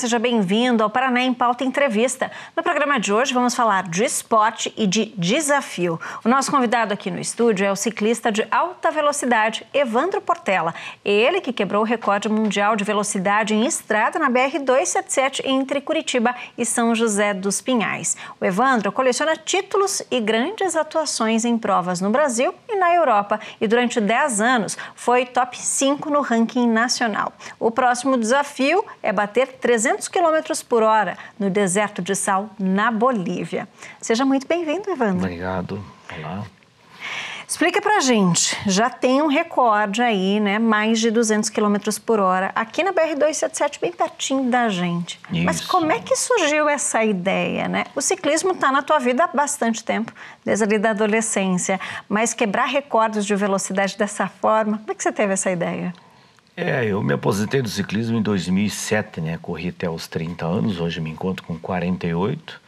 Seja bem-vindo ao Paraná em Pauta Entrevista. No programa de hoje vamos falar de esporte e de desafio. O nosso convidado aqui no estúdio é o ciclista de alta velocidade, Evandro Portela. Ele que quebrou o recorde mundial de velocidade em estrada na BR-277 entre Curitiba e São José dos Pinhais. O Evandro coleciona títulos e grandes atuações em provas no Brasil e na Europa e durante 10 anos foi top 5 no ranking nacional. O próximo desafio é bater 300 300 km por hora no deserto de sal, na Bolívia. Seja muito bem-vindo, Evandro. Obrigado. Olá. Explica pra gente, já tem um recorde aí, né? Mais de 200 km por hora, aqui na BR-277, bem pertinho da gente. Isso. Mas como é que surgiu essa ideia, né? O ciclismo está na tua vida há bastante tempo, desde ali da adolescência, mas quebrar recordes de velocidade dessa forma, como é que você teve essa ideia? É, eu me aposentei do ciclismo em 2007, né? Corri até os 30 anos, hoje me encontro com 48.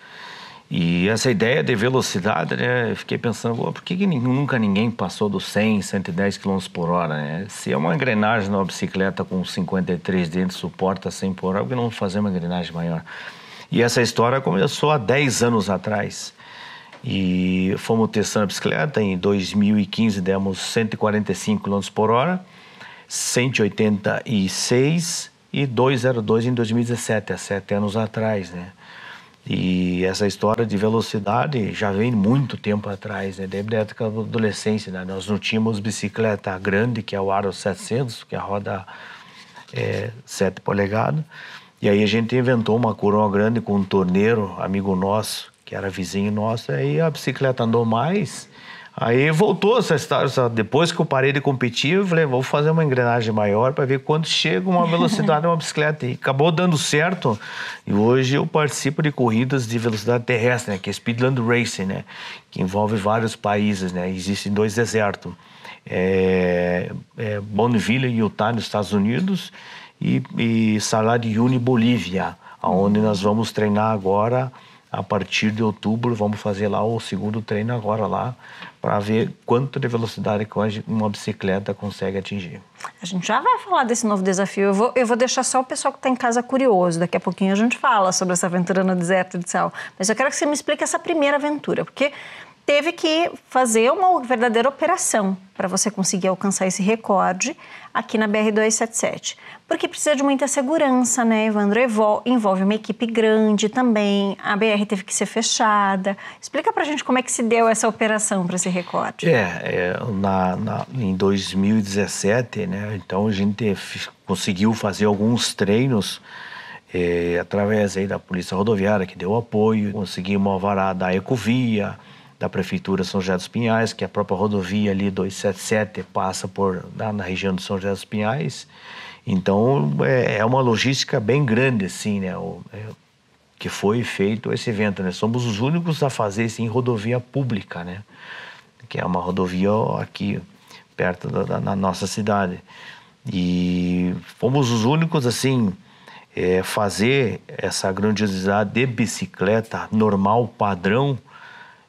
E essa ideia de velocidade, né? Eu fiquei pensando, por que, que nunca ninguém passou dos 100, 110 km por hora, né? Se é uma engrenagem na bicicleta com 53 dentes suporta 100 por hora, por que não fazer uma engrenagem maior? E essa história começou há 10 anos atrás. E fomos testando a bicicleta, em 2015 demos 145 km por hora. 186 e 202 em 2017, há sete anos atrás, né? E essa história de velocidade já vem muito tempo atrás, né? Desde a época da adolescência, né? Nós não tínhamos bicicleta grande, que é o Aro 700, que é a roda é, 7 polegadas. E aí a gente inventou uma coroa grande com um torneiro, amigo nosso, que era vizinho nosso, aí a bicicleta andou mais Aí voltou essa história. Depois que eu parei de competir, eu falei, vou fazer uma engrenagem maior para ver quanto chega uma velocidade uma bicicleta. E acabou dando certo. E hoje eu participo de corridas de velocidade terrestre, né? que é Speedland Racing, né? que envolve vários países. Né? Existem dois desertos. É, é Bonneville, Utah, nos Estados Unidos, e, e Salar de Uyuni, Bolívia, aonde nós vamos treinar agora a partir de outubro vamos fazer lá o segundo treino agora lá para ver quanto de velocidade uma bicicleta consegue atingir. A gente já vai falar desse novo desafio. Eu vou, eu vou deixar só o pessoal que está em casa curioso. Daqui a pouquinho a gente fala sobre essa aventura no deserto de sal. Mas eu quero que você me explique essa primeira aventura, porque teve que fazer uma verdadeira operação para você conseguir alcançar esse recorde aqui na BR-277. Porque precisa de muita segurança, né, Evandro? Envolve uma equipe grande também, a BR teve que ser fechada. Explica para a gente como é que se deu essa operação para esse recorde. É, é na, na, em 2017, né, então a gente conseguiu fazer alguns treinos é, através aí da Polícia Rodoviária, que deu apoio, conseguimos uma varada da Ecovia, da Prefeitura São José dos Pinhais, que a própria rodovia ali 277 passa por na, na região de São José dos Pinhais. Então é, é uma logística bem grande, assim, né? O, é, que foi feito esse evento, né? Somos os únicos a fazer isso em rodovia pública, né? Que é uma rodovia aqui perto da, da, da nossa cidade. E fomos os únicos, assim, é, fazer essa grandiosidade de bicicleta normal, padrão,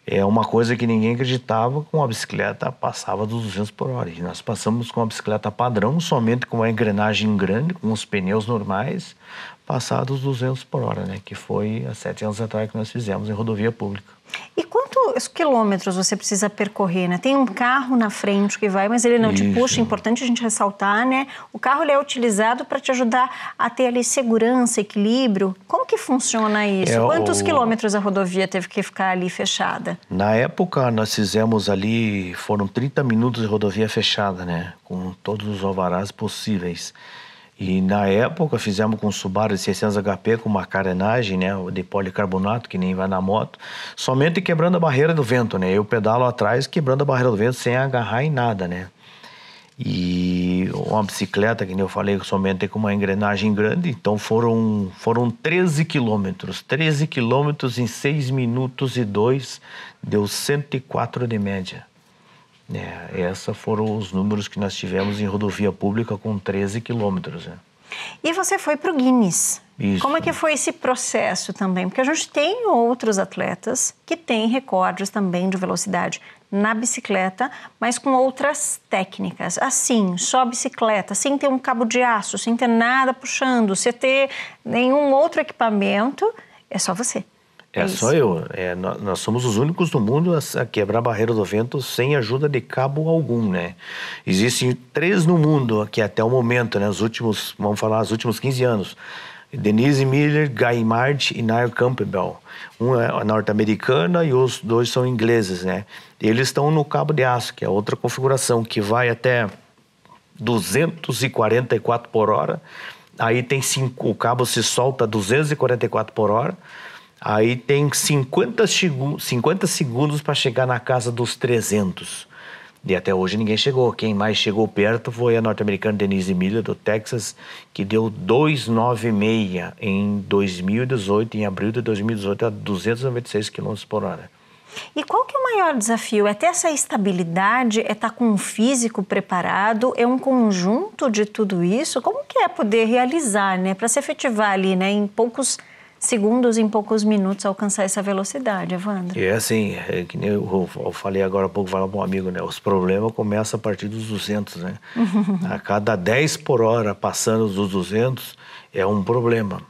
é uma coisa que ninguém acreditava com a bicicleta passava dos 200 por hora. E nós passamos com a bicicleta padrão, somente com a engrenagem grande, com os pneus normais, passados 200 por hora, né? Que foi há sete anos atrás que nós fizemos em rodovia pública. E quantos quilômetros você precisa percorrer, né? Tem um carro na frente que vai, mas ele não Isso. te puxa. É importante a gente ressaltar, né? O carro ele é utilizado para te ajudar a ter ali segurança, equilíbrio. Como que funciona isso? É, Quantos o... quilômetros a rodovia teve que ficar ali fechada? Na época, nós fizemos ali, foram 30 minutos de rodovia fechada, né? Com todos os alvarás possíveis. E na época fizemos com um Subaru de 600 HP com uma carenagem, né, de policarbonato que nem vai na moto, somente quebrando a barreira do vento, né? Eu pedalo atrás quebrando a barreira do vento sem agarrar em nada, né? E uma bicicleta, que nem eu falei, somente com uma engrenagem grande, então foram foram 13 quilômetros. 13 quilômetros em 6 minutos e 2 deu 104 de média. É, esses foram os números que nós tivemos em rodovia pública com 13 quilômetros. Né? E você foi para o Guinness. Isso. Como é que foi esse processo também? Porque a gente tem outros atletas que têm recordes também de velocidade na bicicleta, mas com outras técnicas. Assim, só bicicleta, sem ter um cabo de aço, sem ter nada puxando, sem ter nenhum outro equipamento, é só você. É, é só eu. É, nós somos os únicos do mundo a quebrar a barreira do vento sem ajuda de cabo algum, né? Existem três no mundo que até o momento, né? Os últimos, vamos falar, os últimos 15 anos. Denise Miller, Guy Mart e Niall Campbell. Um é norte-americana e os dois são ingleses, né? Eles estão no cabo de aço, que é outra configuração que vai até 244 por hora. Aí tem cinco, o cabo se solta a 244 por hora Aí tem 50, 50 segundos para chegar na casa dos 300. E até hoje ninguém chegou. Quem mais chegou perto foi a norte-americana Denise Miller, do Texas, que deu 2,96 em 2018, em abril de 2018, a 296 km por hora. E qual que é o maior desafio? É ter essa estabilidade? É estar tá com um físico preparado? É um conjunto de tudo isso? Como que é poder realizar, né? Para se efetivar ali, né? Em poucos segundos, em poucos minutos, alcançar essa velocidade, Evandro. é assim, é que nem eu, eu falei agora há pouco, falar para um amigo, né? Os problemas começam a partir dos 200, né? a cada 10 por hora passando dos 200 é um problema.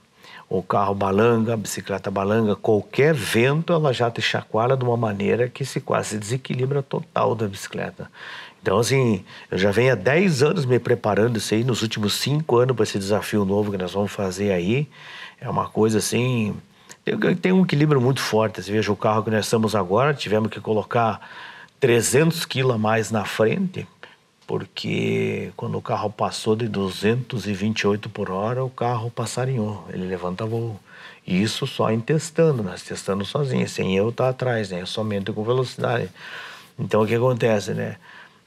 O carro balanga, a bicicleta balanga, qualquer vento ela já te chacoalha de uma maneira que se quase desequilibra total da bicicleta. Então, assim, eu já venho há 10 anos me preparando isso aí, nos últimos 5 anos para esse desafio novo que nós vamos fazer aí. É uma coisa assim. Tem, tem um equilíbrio muito forte. Você veja o carro que nós estamos agora, tivemos que colocar 300 quilos a mais na frente, porque quando o carro passou de 228 por hora, o carro passarinhou, ele levanta voo. E isso só em testando, nós testando sozinho sem eu estar tá atrás, né? Somente com velocidade. Então o que acontece, né?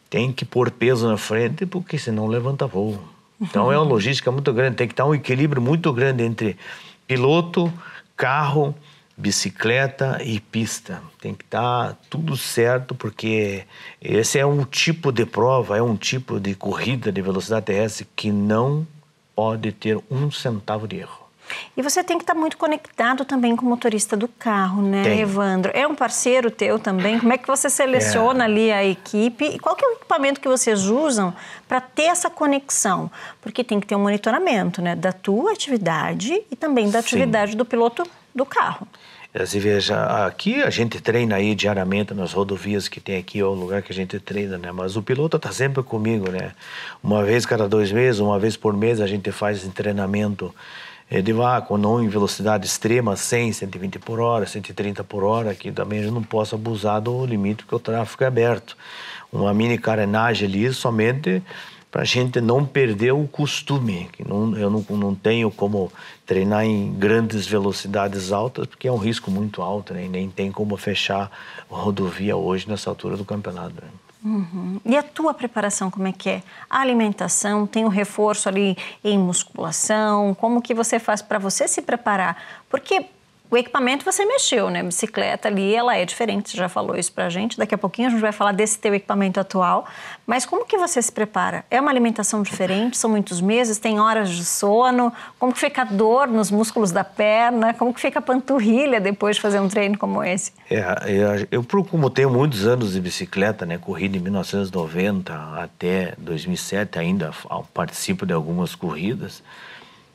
Tem que pôr peso na frente, porque senão levanta voo. Então é uma logística muito grande, tem que estar um equilíbrio muito grande entre piloto, carro, bicicleta e pista. Tem que estar tudo certo, porque esse é um tipo de prova, é um tipo de corrida de velocidade terrestre que não pode ter um centavo de erro. E você tem que estar tá muito conectado também com o motorista do carro, né, tem. Evandro? É um parceiro teu também? Como é que você seleciona é. ali a equipe? E qual que é o equipamento que vocês usam para ter essa conexão? Porque tem que ter um monitoramento, né, da tua atividade e também da atividade do piloto do carro. Você é, veja, aqui a gente treina aí diariamente nas rodovias que tem aqui, é o lugar que a gente treina, né? Mas o piloto tá sempre comigo, né? Uma vez cada dois meses, uma vez por mês a gente faz treinamento é, de vácuo, não em velocidade extrema, 100, 120 por hora, 130 por hora, que também eu não possa abusar do limite que o tráfego é aberto. Uma mini carenagem ali somente para a gente não perder o costume, que não, eu não, não tenho como treinar em grandes velocidades altas, porque é um risco muito alto, né? e nem tem como fechar rodovia hoje nessa altura do campeonato. Né? Uhum. E a tua preparação como é que é? A alimentação, tem o um reforço ali em musculação, como que você faz para você se preparar? Porque o equipamento você mexeu, né? A bicicleta ali, ela é diferente, você já falou isso pra gente. Daqui a pouquinho a gente vai falar desse teu equipamento atual. Mas como que você se prepara? É uma alimentação diferente? São muitos meses? Tem horas de sono? Como que fica a dor nos músculos da perna? Como que fica a panturrilha depois de fazer um treino como esse? É, é eu, eu como tenho muitos anos de bicicleta, né? Corri de 1990 até 2007 ainda participo de algumas corridas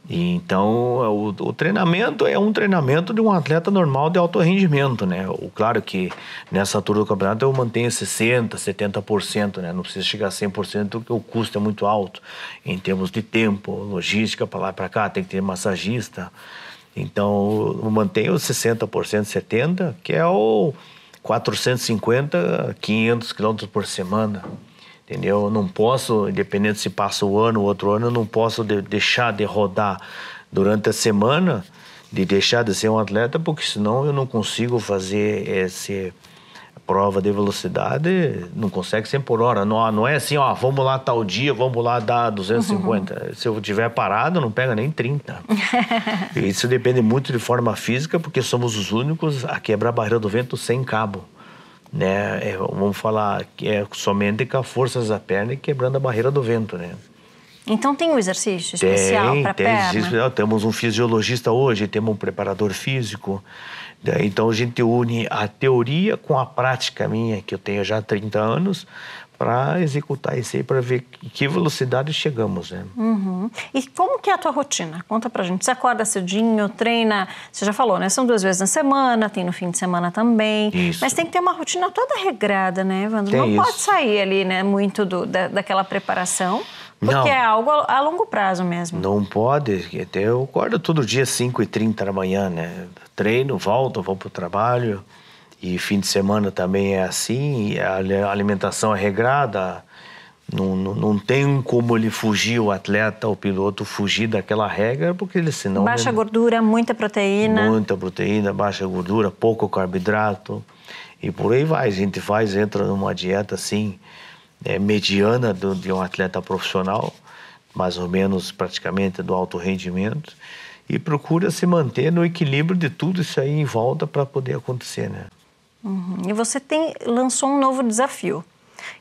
então, é o, o, treinamento é um treinamento de um atleta normal de alto rendimento, né? O, claro que nessa altura do campeonato eu mantenho 60%, 70%, né? Não precisa chegar a 100% porque o custo é muito alto em termos de tempo, logística para lá e para cá, tem que ter massagista. Então, eu mantenho 60%, 70%, que é o 450, 500 quilômetros por semana entendeu? Eu não posso, independente se passa o um ano ou outro ano, eu não posso de, deixar de rodar durante a semana, de deixar de ser um atleta, porque senão eu não consigo fazer essa prova de velocidade, não consegue ser por hora. Não, não é assim, ó, vamos lá tal dia, vamos lá dar 250. Uhum. Se eu tiver parado, não pega nem 30. Isso depende muito de forma física, porque somos os únicos a quebrar a barreira do vento sem cabo né? É, vamos falar que é somente com as forças da perna e quebrando a barreira do vento, né? Então tem um exercício especial para perna? Tem, tem. Temos um fisiologista hoje, temos um preparador físico. Né? Então a gente une a teoria com a prática minha, que eu tenho já 30 anos, para executar isso aí, para ver que velocidade chegamos, né? Uhum. E como que é a tua rotina? Conta pra gente. Você acorda cedinho, treina, você já falou, né? São duas vezes na semana, tem no fim de semana também. Isso. Mas tem que ter uma rotina toda regrada, né, Evandro? Tem Não isso. pode sair ali, né, muito do, da, daquela preparação. Porque Não. é algo a longo prazo mesmo. Não pode. Eu acordo todo dia 5h30 da manhã, né? Treino, volto, vou pro trabalho. E fim de semana também é assim, a alimentação é regrada, não, não, não, tem como ele fugir, o atleta, o piloto, fugir daquela regra, porque ele senão. Baixa ele... gordura, muita proteína. Muita proteína, baixa gordura, pouco carboidrato. E por aí vai. A gente faz, entra numa dieta assim, é, mediana do, de um atleta profissional, mais ou menos praticamente do alto rendimento, e procura se manter no equilíbrio de tudo isso aí em volta para poder acontecer, né? Uhum. E você tem, lançou um novo desafio,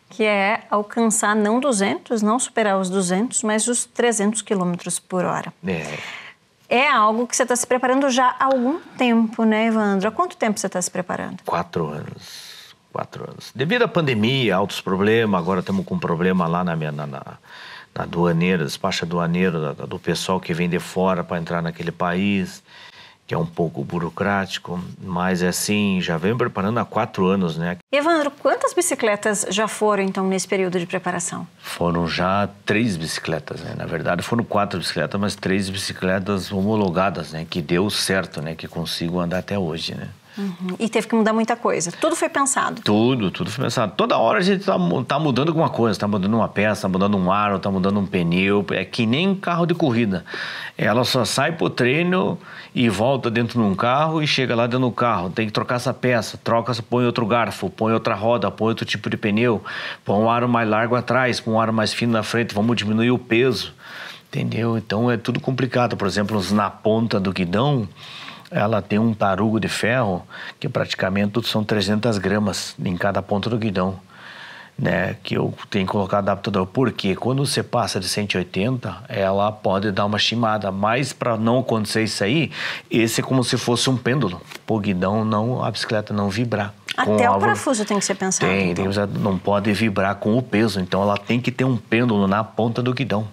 que é alcançar não 200, não superar os 200, mas os 300 km por hora. É. É algo que você está se preparando já há algum tempo, né, Evandro? Há quanto tempo você está se preparando? Quatro anos. Quatro anos. Devido à pandemia, altos problemas, agora estamos com um problema lá na minha. Na, na, na aduaneira, aduaneiro, do pessoal que vem de fora para entrar naquele país que é um pouco burocrático, mas é assim, já vem preparando há quatro anos, né? Evandro, quantas bicicletas já foram, então, nesse período de preparação? Foram já três bicicletas, né? Na verdade, foram quatro bicicletas, mas três bicicletas homologadas, né? Que deu certo, né? Que consigo andar até hoje, né? Uhum. E teve que mudar muita coisa. Tudo foi pensado. Tudo, tudo foi pensado. Toda hora a gente tá, tá mudando alguma coisa. Tá mudando uma peça, tá mudando um aro, tá mudando um pneu. É que nem carro de corrida. Ela só sai pro treino e volta dentro de um carro e chega lá dentro do carro. Tem que trocar essa peça. Troca, põe outro garfo, põe outra roda, põe outro tipo de pneu. Põe um aro mais largo atrás, põe um aro mais fino na frente. Vamos diminuir o peso. Entendeu? Então é tudo complicado. Por exemplo, na ponta do guidão, ela tem um tarugo de ferro que praticamente são 300 gramas em cada ponta do guidão, né? Que eu tenho que colocar adaptador. Porque quando você passa de 180, ela pode dar uma chimada. Mas para não acontecer isso aí, esse é como se fosse um pêndulo. O guidão não, a bicicleta não vibrar. Até o parafuso tem que ser pensado. Tem, então. tem, não pode vibrar com o peso. Então ela tem que ter um pêndulo na ponta do guidão.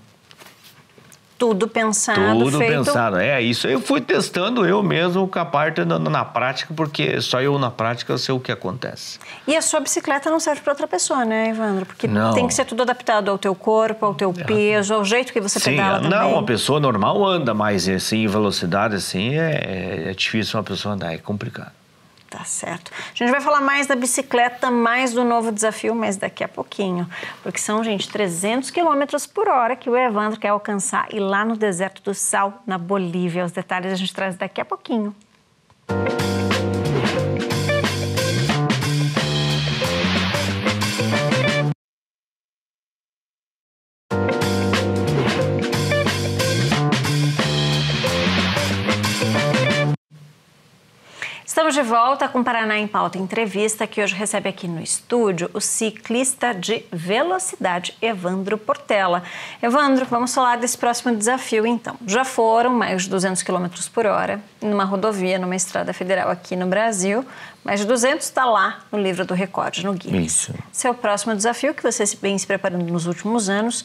Tudo pensado, Tudo feito... pensado, é isso. Eu fui testando eu mesmo com a parte na, na, prática, porque só eu na prática eu sei o que acontece. E a sua bicicleta não serve para outra pessoa, né, Evandro? Porque não. tem que ser tudo adaptado ao teu corpo, ao teu é. peso, ao jeito que você Sim, pedala também. Não, uma pessoa normal anda, mas assim, em velocidade assim, é, é, é difícil uma pessoa andar, é complicado. Tá certo. A gente vai falar mais da bicicleta, mais do novo desafio, mas daqui a pouquinho. Porque são, gente, 300 quilômetros por hora que o Evandro quer alcançar e lá no deserto do Sal, na Bolívia. Os detalhes a gente traz daqui a pouquinho. Música Estamos de volta com Paraná em Pauta Entrevista, que hoje recebe aqui no estúdio o ciclista de velocidade Evandro Portela. Evandro, vamos falar desse próximo desafio então. Já foram mais de 200 km por hora numa rodovia, numa estrada federal aqui no Brasil, mais de 200 está lá no livro do recorde, no Guinness. Isso. Seu é próximo desafio, que você vem se preparando nos últimos anos,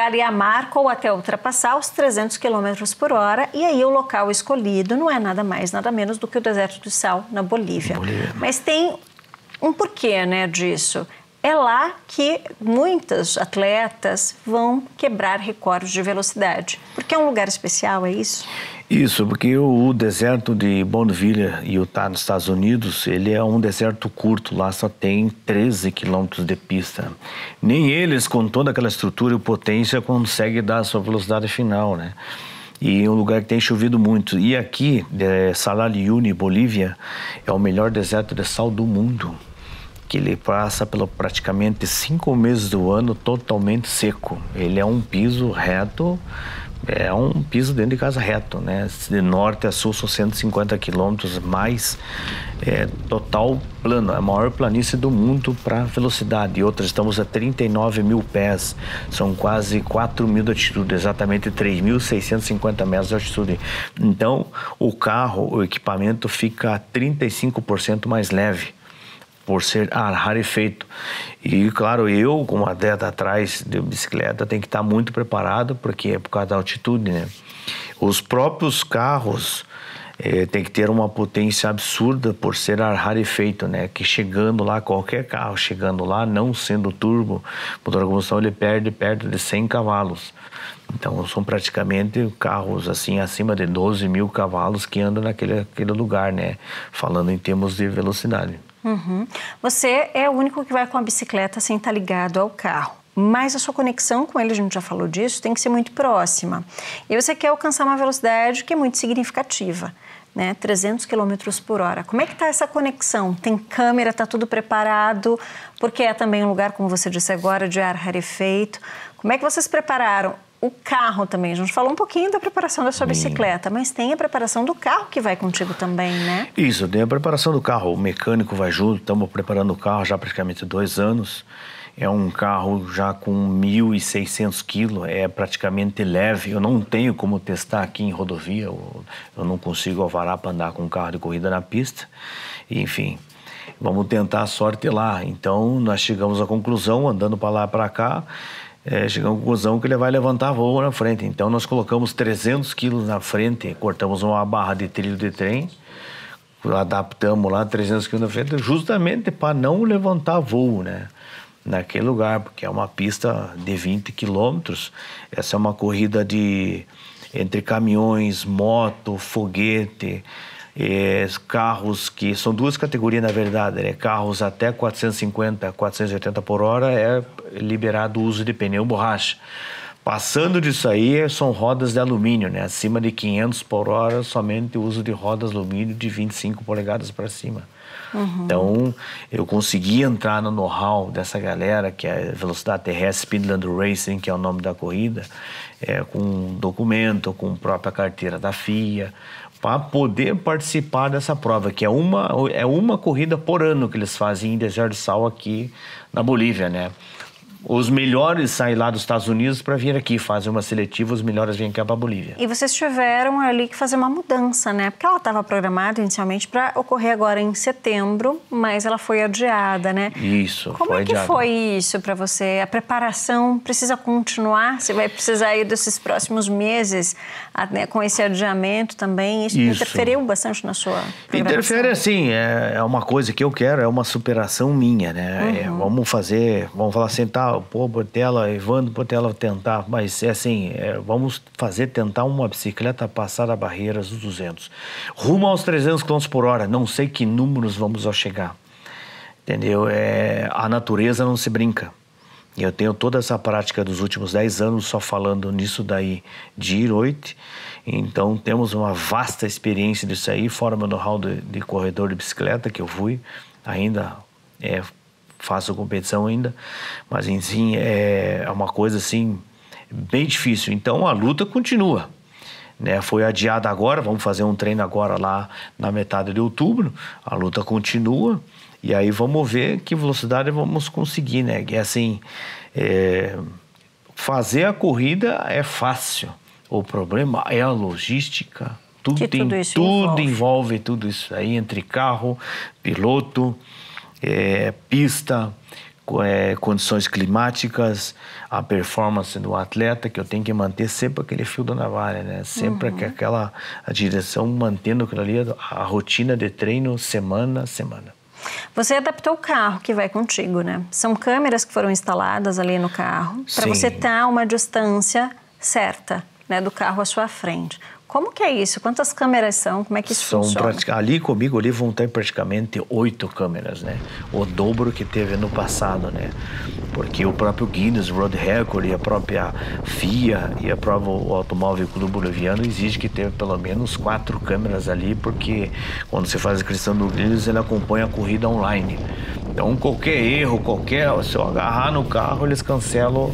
ali a marca ou até ultrapassar os 300 km por hora, e aí o local escolhido não é nada mais, nada menos do que o deserto do sal, na Bolívia. Bolívia. Mas tem um porquê né, disso é lá que muitas atletas vão quebrar recordes de velocidade. Porque é um lugar especial, é isso? Isso, porque o deserto de Bonneville, Utah, nos Estados Unidos, ele é um deserto curto, lá só tem 13 quilômetros de pista. Nem eles, com toda aquela estrutura e potência, conseguem dar a sua velocidade final, né? E é um lugar que tem chovido muito. E aqui, é, Salaliuni, Bolívia, é o melhor deserto de sal do mundo que ele passa pelo praticamente cinco meses do ano totalmente seco. Ele é um piso reto é um piso dentro de casa reto, né? De norte a sul são 150 quilômetros mais é, total plano, é a maior planície do mundo para velocidade. E outras estamos a 39 mil pés, são quase 4 mil de altitude, exatamente 3.650 metros de altitude. Então, o carro, o equipamento fica 35% mais leve por ser rarefeito. E claro, eu, com uma atleta atrás de bicicleta, tem que estar muito preparado, porque é por causa da altitude, né? Os próprios carros é, tem que ter uma potência absurda por ser ar rarefeito, né? Que chegando lá, qualquer carro chegando lá, não sendo turbo, motor a combustão, ele perde perto de 100 cavalos. Então, são praticamente carros assim acima de 12 mil cavalos que andam naquele aquele lugar, né? Falando em termos de velocidade. Uhum. Você é o único que vai com a bicicleta sem estar tá ligado ao carro mas a sua conexão com ele, a gente já falou disso, tem que ser muito próxima. E você quer alcançar uma velocidade que é muito significativa, né? 300 km por hora. Como é que está essa conexão? Tem câmera, está tudo preparado? Porque é também um lugar, como você disse agora, de ar rarefeito. Como é que vocês prepararam? o carro também. A gente falou um pouquinho da preparação da sua bicicleta, mas tem a preparação do carro que vai contigo também, né? Isso, tem a preparação do carro. O mecânico vai junto, estamos preparando o carro já praticamente dois anos. É um carro já com 1.600 quilos, é praticamente leve. Eu não tenho como testar aqui em rodovia, eu, não consigo alvará para andar com um carro de corrida na pista. Enfim, vamos tentar a sorte lá. Então, nós chegamos à conclusão, andando para lá para cá, é, chegamos à conclusão que ele vai levantar voo na frente. Então, nós colocamos 300 quilos na frente, cortamos uma barra de trilho de trem, adaptamos lá 300 quilos na frente, justamente para não levantar voo, né? naquele lugar, porque é uma pista de 20 quilômetros. Essa é uma corrida de entre caminhões, moto, foguete, eh, carros que são duas categorias na verdade, né? carros até 450, 480 por hora é liberado o uso de pneu borracha. Passando disso aí, são rodas de alumínio, né? Acima de 500 por hora, somente o uso de rodas de alumínio de 25 polegadas para cima. Uhum. Então, eu consegui entrar no know-how dessa galera, que é Velocidade Terrestre Speedland Racing, que é o nome da corrida, é, com documento, com própria carteira da FIA, para poder participar dessa prova, que é uma, é uma corrida por ano que eles fazem em Deserto Sal aqui na Bolívia, né? Os melhores saem lá dos Estados Unidos para vir aqui, fazem uma seletiva, os melhores vêm aqui para a Bolívia. E vocês tiveram ali que fazer uma mudança, né? Porque ela estava programada inicialmente para ocorrer agora em setembro, mas ela foi adiada, né? Isso. Como foi é que foi isso para você? A preparação precisa continuar? Você vai precisar ir desses próximos meses né, com esse adiamento também? Isso, isso. interferiu bastante na sua programação? Interfere, sim. É, é uma coisa que eu quero, é uma superação minha, né? É, uhum. É, vamos fazer, vamos falar assim, tá, ah, pô, Botella, Evandro Botella tentar, mas é assim, é, vamos fazer tentar uma bicicleta passar a barreira dos 200. Rumo aos 300 km por hora, não sei que números vamos ao chegar. Entendeu? É, a natureza não se brinca. Eu tenho toda essa prática dos últimos 10 anos só falando nisso daí de ir Iroite. Então temos uma vasta experiência disso aí, fora meu know-how de, de corredor de bicicleta que eu fui, ainda é faço competição ainda, mas enfim, é, é uma coisa assim bem difícil. Então a luta continua. Né, foi adiada agora, vamos fazer um treino agora lá na metade de outubro. A luta continua e aí vamos ver que velocidade vamos conseguir, né? Que assim, é, fazer a corrida é fácil. O problema é a logística. Tudo, tem, tudo, tudo envolve. envolve tudo isso aí entre carro, piloto, é, pista, é, condições climáticas, a performance do atleta, que eu tenho que manter sempre aquele fio da navalha, né? Sempre uhum. aquela a direção, mantendo aquilo ali, a rotina de treino semana a semana. Você adaptou o carro que vai contigo, né? São câmeras que foram instaladas ali no carro para você estar tá a uma distância certa né, do carro à sua frente. Como que é isso? Quantas câmeras são? Como é que isso são funciona? Ali comigo ali vão ter praticamente oito câmeras, né? O dobro que teve no passado, né? Porque o próprio Guinness World Record e a própria FIA e a prova o Automóvel Clube Boliviano exige que tenha pelo menos quatro câmeras ali, porque quando você faz a inscrição do Guinness, ele acompanha a corrida online. Então qualquer erro, qualquer... Se eu agarrar no carro, eles cancelam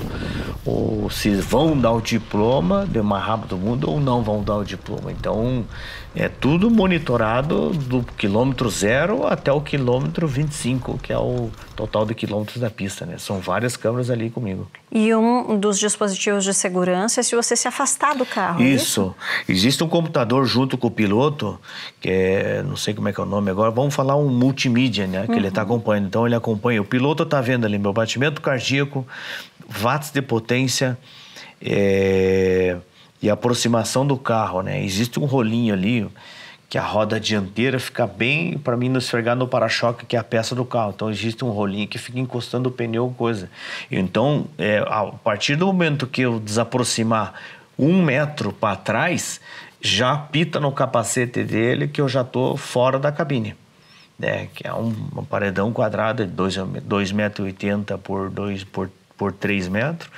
ou se vão dar o diploma do mais rápido do mundo ou não vão dar o diploma. Então é tudo monitorado do quilômetro zero até o quilômetro 25, que é o total de quilômetros da pista. Né? São várias câmeras ali comigo. E um dos dispositivos de segurança é se você se afastar do carro. É isso. É isso? Existe um computador junto com o piloto, que é, não sei como é que é o nome agora, vamos falar um multimídia, né? Que uhum. ele está acompanhando. Então ele acompanha, o piloto está vendo ali meu batimento cardíaco, watts de potência é, e aproximação do carro, né? Existe um rolinho ali que a roda dianteira fica bem para mim não esfregar no para-choque, que é a peça do carro. Então existe um rolinho que fica encostando o pneu, coisa. Então, é, a partir do momento que eu desaproximar um metro para trás, já apita no capacete dele que eu já tô fora da cabine. Né? Que é um, um paredão quadrado de 2,80 por 2 por por 3 metros.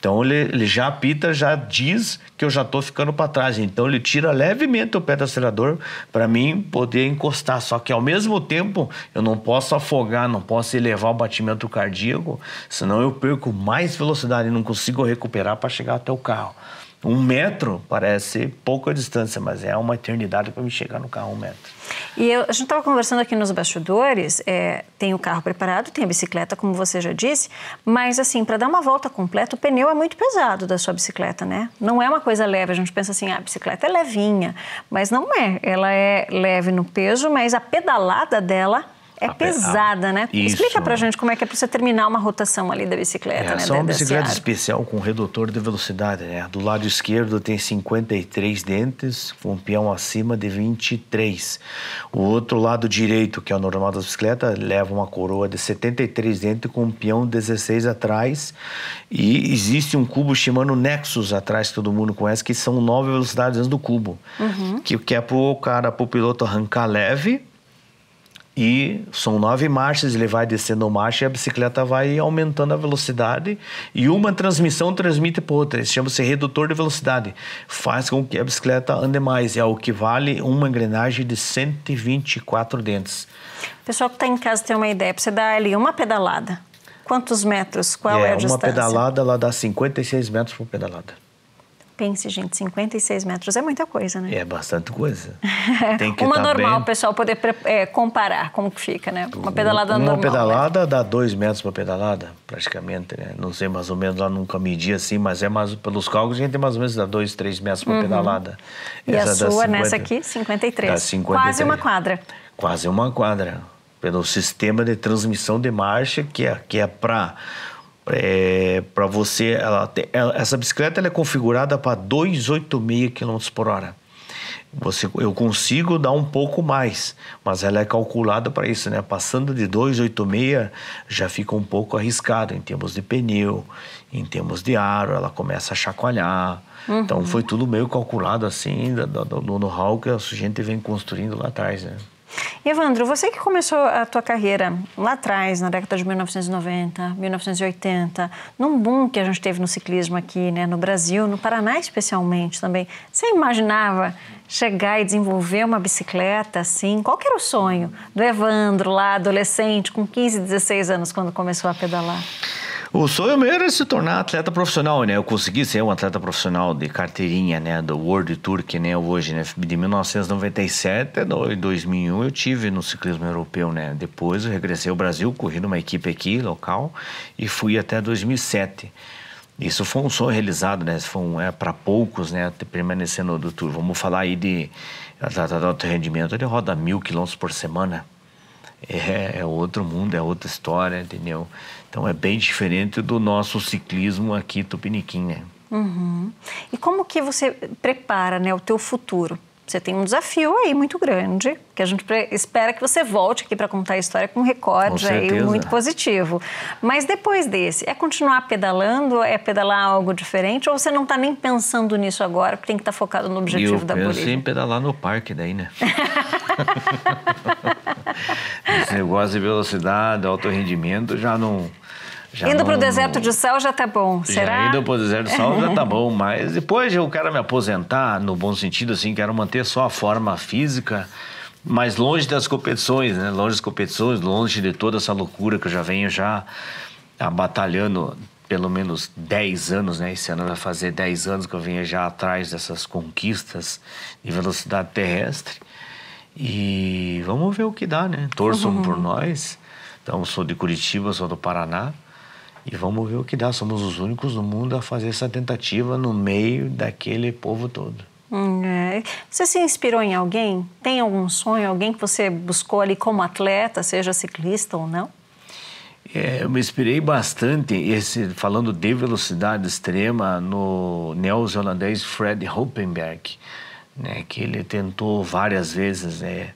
Então ele, ele já apita, já diz que eu já estou ficando para trás. Então ele tira levemente o pé do acelerador para mim poder encostar. Só que ao mesmo tempo eu não posso afogar, não posso elevar o batimento cardíaco, senão eu perco mais velocidade e não consigo recuperar para chegar até o carro. Um metro parece pouca distância, mas é uma eternidade para me chegar no carro um metro. E eu, a gente estava conversando aqui nos bastidores, é, tem o carro preparado, tem a bicicleta, como você já disse, mas assim, para dar uma volta completa, o pneu é muito pesado da sua bicicleta, né? Não é uma coisa leve, a gente pensa assim, ah, a bicicleta é levinha, mas não é. Ela é leve no peso, mas a pedalada dela é pesada, né? Isso. Explica pra gente como é que é pra você terminar uma rotação ali da bicicleta, é, né? Só uma bicicleta especial com redutor de velocidade, né? Do lado esquerdo tem 53 dentes, com um peão acima de 23. O outro lado direito, que é o normal das bicicletas, leva uma coroa de 73 dentes com um peão 16 atrás. E existe um cubo Shimano Nexus atrás, que todo mundo conhece, que são nove velocidades antes do cubo. Uhum. Que, que é pro cara, pro piloto arrancar leve e são nove marchas, ele vai descendo marcha e a bicicleta vai aumentando a velocidade. E uma transmissão transmite para outra. Isso chama-se redutor de velocidade. Faz com que a bicicleta ande mais. É o que vale uma engrenagem de 124 dentes. O pessoal que está em casa tem uma ideia. Para você dar ali uma pedalada, quantos metros? Qual é, é a distância? Uma pedalada, ela dá 56 metros por pedalada. Pense, gente, 56 metros é muita coisa, né? É bastante coisa. Tem que uma tá normal, bem... o pessoal poder é, comparar como que fica, né? Uma pedalada uma, normal. Uma né? pedalada né? dá 2 metros para pedalada, praticamente, né? Não sei mais ou menos, lá nunca medi assim, mas é mais, pelos cálculos a gente mais ou menos dá 2, 3 metros para uhum. pedalada. E Essa a sua, 50, nessa aqui, 53. Dá 53. Quase uma quadra. Quase uma quadra. Pelo sistema de transmissão de marcha, que é, que é para é, para você, ela, ela, essa bicicleta ela é configurada para 286 km por hora. Você, eu consigo dar um pouco mais, mas ela é calculada para isso, né? Passando de 286 já fica um pouco arriscado em termos de pneu, em termos de aro, ela começa a chacoalhar. Então, uhum. Então foi tudo meio calculado assim, do, do, do know-how que a gente vem construindo lá atrás, né? Evandro, você que começou a tua carreira lá atrás, na década de 1990, 1980, num boom que a gente teve no ciclismo aqui, né, no Brasil, no Paraná especialmente também, você imaginava chegar e desenvolver uma bicicleta assim? Qual era o sonho do Evandro lá, adolescente, com 15, 16 anos, quando começou a pedalar? O sonho meu era se tornar atleta profissional, né? Eu consegui ser um atleta profissional de carteirinha, né? Do World Tour, que nem eu é hoje, né? De 1997 até 2001 eu tive no ciclismo europeu, né? Depois eu regressei ao Brasil, corri numa equipe aqui, local, e fui até 2007. Isso foi um sonho realizado, né? Foi um, é para poucos, né? Permanecendo do Tour. Vamos falar aí de atleta de alto rendimento, ele roda mil quilômetros por semana é, é, outro mundo, é outra história, entendeu? Então é bem diferente do nosso ciclismo aqui tupiniquim, né? Uhum. E como que você prepara né, o teu futuro? Você tem um desafio aí muito grande, que a gente espera que você volte aqui para contar a história com um recorde com aí muito positivo. Mas depois desse, é continuar pedalando? É pedalar algo diferente? Ou você não está nem pensando nisso agora, porque tem que estar tá focado no objetivo eu da Bolívia? Eu penso em pedalar no parque daí, né? Esse negócio de velocidade, alto rendimento, já não... Já indo não... para o deserto de sal já tá bom, será? Já indo para o deserto de sal já tá bom, mas depois eu quero me aposentar, no bom sentido, assim, quero manter só a forma física, mas longe das competições, né? Longe das competições, longe de toda essa loucura que eu já venho já ah, batalhando pelo menos 10 anos, né? Esse ano vai fazer 10 anos que eu venho já atrás dessas conquistas de velocidade terrestre. E vamos ver o que dá, né? Torçam uhum. por nós. Então, sou de Curitiba, sou do Paraná. E vamos ver o que dá. Somos os únicos no mundo a fazer essa tentativa no meio daquele povo todo. Hum, é. Você se inspirou em alguém? Tem algum sonho, alguém que você buscou ali como atleta, seja ciclista ou não? É, eu me inspirei bastante, esse, falando de velocidade extrema, no neozelandês Fred Hoppenberg, né, que ele tentou várias vezes né,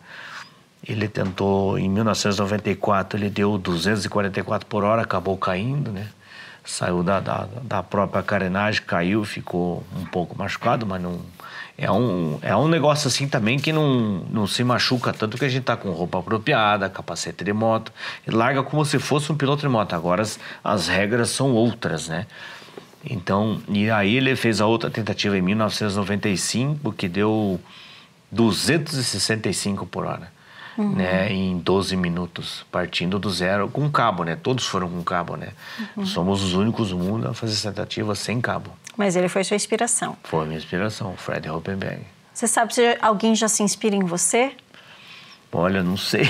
ele tentou, em 1994, ele deu 244 por hora, acabou caindo, né? Saiu da, da, da própria carenagem, caiu, ficou um pouco machucado, mas não. É um, é um negócio assim também que não, não se machuca tanto que a gente tá com roupa apropriada, capacete de moto, larga como se fosse um piloto de moto. Agora as, as regras são outras, né? Então, e aí ele fez a outra tentativa em 1995, que deu 265 por hora uhum. né, em 12 minutos, partindo do zero, com cabo, né? Todos foram com cabo, né? Uhum. Somos os únicos do mundo a fazer tentativa sem cabo. Mas ele foi sua inspiração. Foi minha inspiração, Fred Hoppenberg. Você sabe se alguém já se inspira em você? Olha, não sei.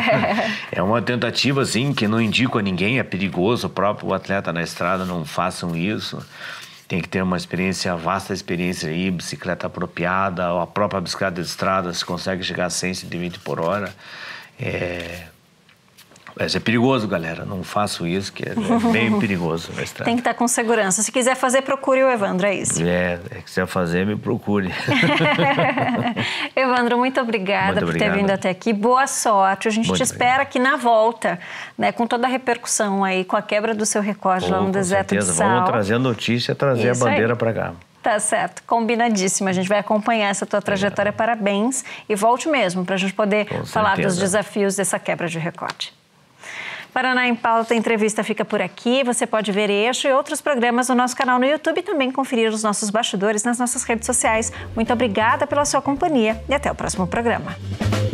é uma tentativa, assim, que não indico a ninguém, é perigoso. O próprio atleta na estrada não façam isso tem que ter uma experiência, vasta experiência aí, bicicleta apropriada, a própria bicicleta de estrada, se consegue chegar a 100, 120 por hora. É, mas é perigoso, galera. Não faço isso, que é bem perigoso Tem que estar tá com segurança. Se quiser fazer, procure o Evandro, é isso. É, é se quiser fazer, me procure. Evandro, muito obrigada muito por ter vindo até aqui. Boa sorte. A gente muito te espera obrigado. aqui na volta, né, com toda a repercussão aí, com a quebra do seu recorde Pô, lá no oh, deserto certeza. de Sal. Vamos trazer a notícia, trazer isso a bandeira para cá. Tá certo, combinadíssimo. A gente vai acompanhar essa tua trajetória. Parabéns e volte mesmo para a gente poder falar dos desafios dessa quebra de recorde. Paraná em Pauta Entrevista fica por aqui. Você pode ver este e outros programas no nosso canal no YouTube e também conferir os nossos bastidores nas nossas redes sociais. Muito obrigada pela sua companhia e até o próximo programa.